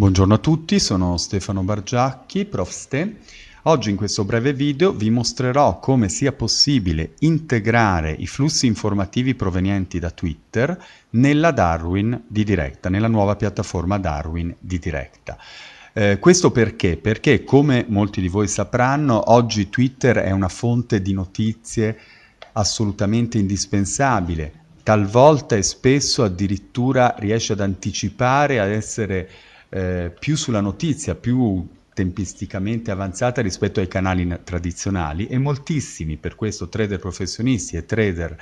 Buongiorno a tutti, sono Stefano Bargiacchi, prof. STEM. Oggi in questo breve video vi mostrerò come sia possibile integrare i flussi informativi provenienti da Twitter nella Darwin di Directa, nella nuova piattaforma Darwin di Directa. Eh, questo perché? Perché come molti di voi sapranno, oggi Twitter è una fonte di notizie assolutamente indispensabile, talvolta e spesso addirittura riesce ad anticipare, ad essere eh, più sulla notizia, più tempisticamente avanzata rispetto ai canali tradizionali e moltissimi, per questo trader professionisti e trader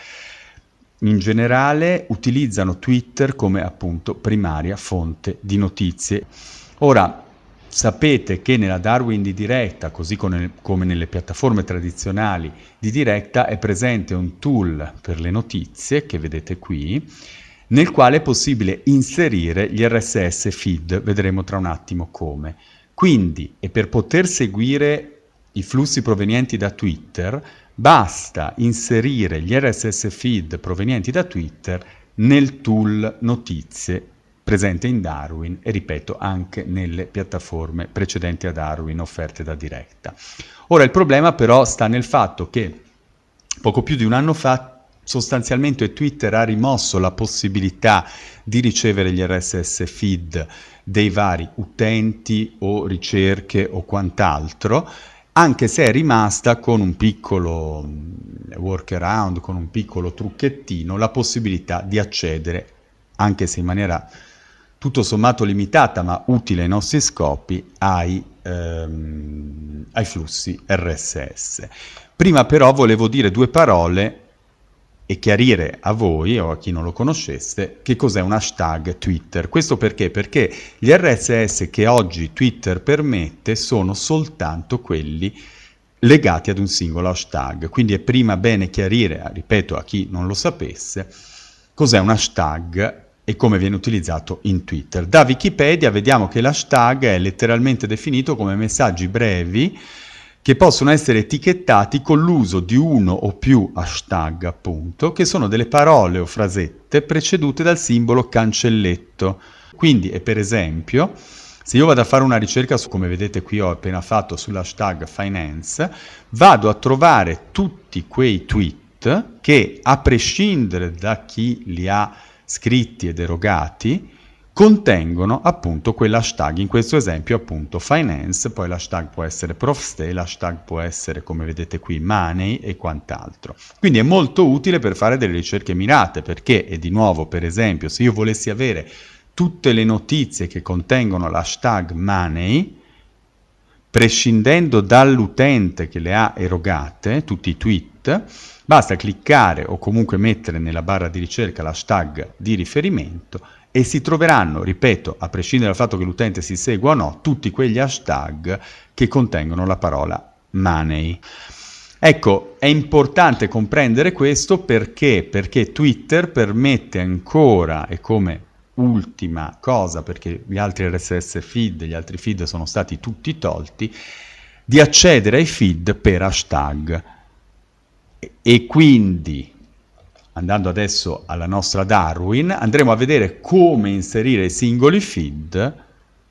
in generale, utilizzano Twitter come appunto primaria fonte di notizie. Ora, sapete che nella Darwin di diretta, così come nelle piattaforme tradizionali di diretta, è presente un tool per le notizie che vedete qui nel quale è possibile inserire gli RSS feed, vedremo tra un attimo come. Quindi, e per poter seguire i flussi provenienti da Twitter, basta inserire gli RSS feed provenienti da Twitter nel tool notizie presente in Darwin e ripeto anche nelle piattaforme precedenti a Darwin offerte da Directa. Ora il problema però sta nel fatto che poco più di un anno fa Sostanzialmente Twitter ha rimosso la possibilità di ricevere gli RSS feed dei vari utenti o ricerche o quant'altro anche se è rimasta con un piccolo mm, workaround, con un piccolo trucchettino, la possibilità di accedere, anche se in maniera tutto sommato limitata, ma utile ai nostri scopi, ai, ehm, ai flussi RSS. Prima però volevo dire due parole e chiarire a voi o a chi non lo conoscesse che cos'è un hashtag Twitter. Questo perché? Perché gli RSS che oggi Twitter permette sono soltanto quelli legati ad un singolo hashtag. Quindi è prima bene chiarire, ripeto, a chi non lo sapesse, cos'è un hashtag e come viene utilizzato in Twitter. Da Wikipedia vediamo che l'hashtag è letteralmente definito come messaggi brevi che possono essere etichettati con l'uso di uno o più hashtag, appunto, che sono delle parole o frasette precedute dal simbolo cancelletto. Quindi, è per esempio, se io vado a fare una ricerca, su, come vedete qui ho appena fatto sull'hashtag finance, vado a trovare tutti quei tweet che, a prescindere da chi li ha scritti ed erogati, contengono appunto quell'hashtag, in questo esempio appunto finance, poi l'hashtag può essere profstay, l'hashtag può essere come vedete qui money e quant'altro. Quindi è molto utile per fare delle ricerche mirate perché, e di nuovo per esempio, se io volessi avere tutte le notizie che contengono l'hashtag money, prescindendo dall'utente che le ha erogate, tutti i tweet, basta cliccare o comunque mettere nella barra di ricerca l'hashtag di riferimento e si troveranno, ripeto, a prescindere dal fatto che l'utente si segua o no, tutti quegli hashtag che contengono la parola money. Ecco, è importante comprendere questo perché, perché Twitter permette ancora, e come ultima cosa, perché gli altri RSS feed, gli altri feed sono stati tutti tolti, di accedere ai feed per hashtag. E quindi, andando adesso alla nostra Darwin, andremo a vedere come inserire i singoli feed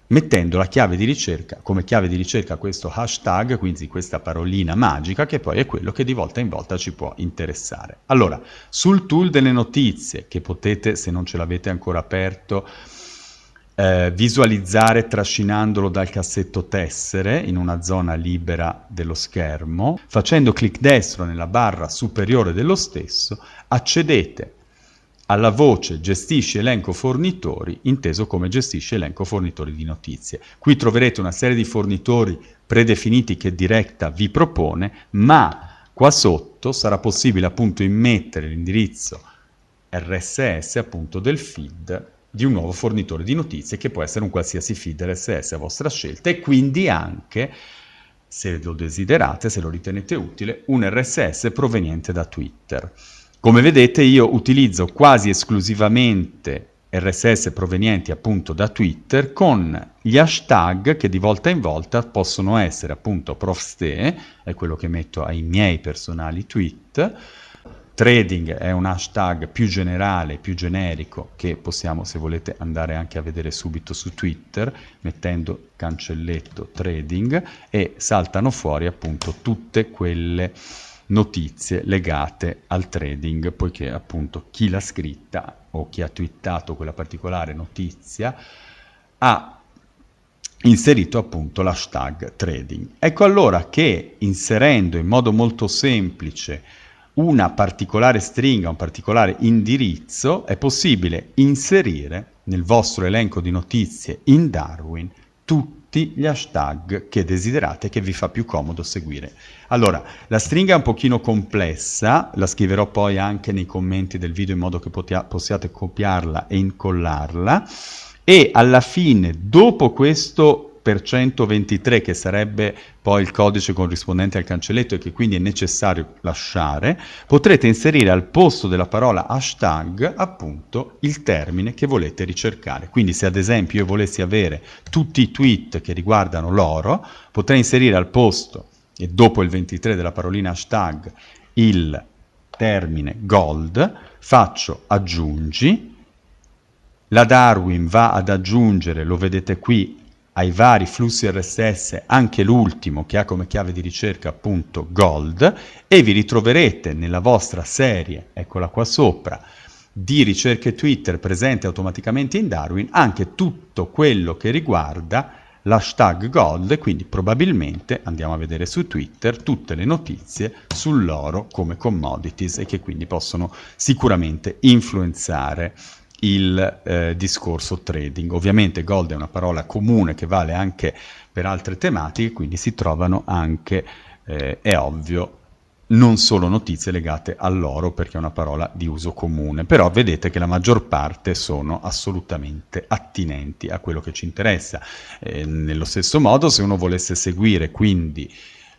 mettendo la chiave di ricerca, come chiave di ricerca questo hashtag, quindi questa parolina magica, che poi è quello che di volta in volta ci può interessare. Allora, sul tool delle notizie, che potete, se non ce l'avete ancora aperto, eh, visualizzare trascinandolo dal cassetto tessere in una zona libera dello schermo, facendo clic destro nella barra superiore dello stesso, accedete alla voce gestisci elenco fornitori, inteso come gestisci elenco fornitori di notizie. Qui troverete una serie di fornitori predefiniti che Directa vi propone, ma qua sotto sarà possibile appunto immettere l'indirizzo RSS appunto del feed di un nuovo fornitore di notizie che può essere un qualsiasi feed RSS a vostra scelta e quindi anche, se lo desiderate, se lo ritenete utile, un RSS proveniente da Twitter. Come vedete io utilizzo quasi esclusivamente RSS provenienti appunto da Twitter con gli hashtag che di volta in volta possono essere appunto profste, è quello che metto ai miei personali tweet, Trading è un hashtag più generale, più generico, che possiamo, se volete, andare anche a vedere subito su Twitter, mettendo cancelletto trading e saltano fuori appunto tutte quelle notizie legate al trading, poiché appunto chi l'ha scritta o chi ha twittato quella particolare notizia ha inserito appunto l'hashtag trading. Ecco allora che inserendo in modo molto semplice una particolare stringa, un particolare indirizzo, è possibile inserire nel vostro elenco di notizie in Darwin tutti gli hashtag che desiderate che vi fa più comodo seguire. Allora, la stringa è un pochino complessa, la scriverò poi anche nei commenti del video in modo che potia- possiate copiarla e incollarla e alla fine, dopo questo per 123 che sarebbe poi il codice corrispondente al cancelletto e che quindi è necessario lasciare, potrete inserire al posto della parola hashtag appunto il termine che volete ricercare. Quindi se ad esempio io volessi avere tutti i tweet che riguardano l'oro, potrei inserire al posto e dopo il 23 della parolina hashtag il termine gold, faccio aggiungi, la Darwin va ad aggiungere, lo vedete qui, ai vari flussi RSS, anche l'ultimo che ha come chiave di ricerca appunto Gold e vi ritroverete nella vostra serie, eccola qua sopra, di ricerche Twitter presente automaticamente in Darwin anche tutto quello che riguarda l'hashtag Gold, quindi probabilmente andiamo a vedere su Twitter tutte le notizie sull'oro come commodities e che quindi possono sicuramente influenzare il eh, discorso trading. Ovviamente gold è una parola comune che vale anche per altre tematiche, quindi si trovano anche, eh, è ovvio, non solo notizie legate all'oro perché è una parola di uso comune, però vedete che la maggior parte sono assolutamente attinenti a quello che ci interessa. Eh, nello stesso modo, se uno volesse seguire quindi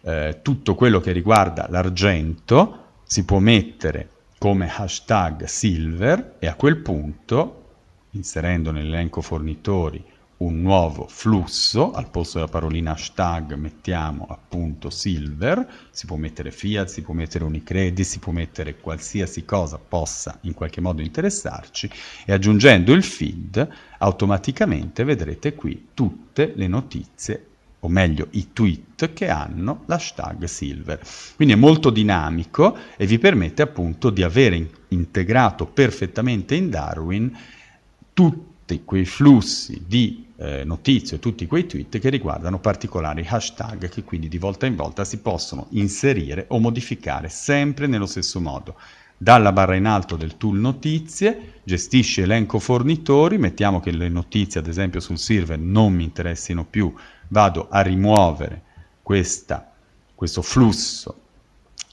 eh, tutto quello che riguarda l'argento, si può mettere come hashtag silver e a quel punto, inserendo nell'elenco fornitori un nuovo flusso, al posto della parolina hashtag mettiamo appunto silver, si può mettere Fiat, si può mettere Unicredit, si può mettere qualsiasi cosa possa in qualche modo interessarci e aggiungendo il feed automaticamente vedrete qui tutte le notizie o meglio i tweet che hanno l'hashtag Silver. Quindi è molto dinamico e vi permette appunto di avere integrato perfettamente in Darwin tutti quei flussi di eh, notizie, tutti quei tweet che riguardano particolari hashtag che quindi di volta in volta si possono inserire o modificare sempre nello stesso modo. Dalla barra in alto del tool notizie gestisce elenco fornitori, mettiamo che le notizie ad esempio sul server non mi interessino più, vado a rimuovere questa, questo flusso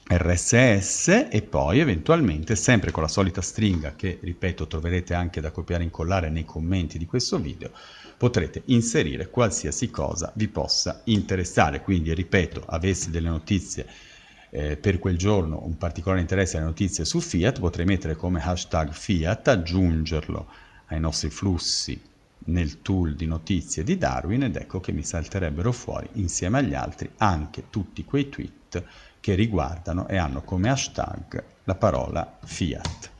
RSS e poi eventualmente sempre con la solita stringa che ripeto troverete anche da copiare e incollare nei commenti di questo video potrete inserire qualsiasi cosa vi possa interessare quindi ripeto avessi delle notizie eh, per quel giorno un particolare interesse alle notizie su Fiat potrei mettere come hashtag Fiat aggiungerlo ai nostri flussi nel tool di notizie di Darwin ed ecco che mi salterebbero fuori insieme agli altri anche tutti quei tweet che riguardano e hanno come hashtag la parola Fiat.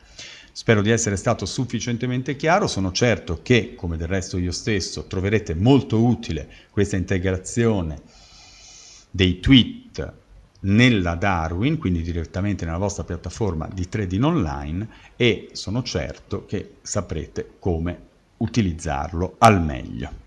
Spero di essere stato sufficientemente chiaro, sono certo che, come del resto io stesso, troverete molto utile questa integrazione dei tweet nella Darwin, quindi direttamente nella vostra piattaforma di trading online e sono certo che saprete come utilizzarlo al meglio.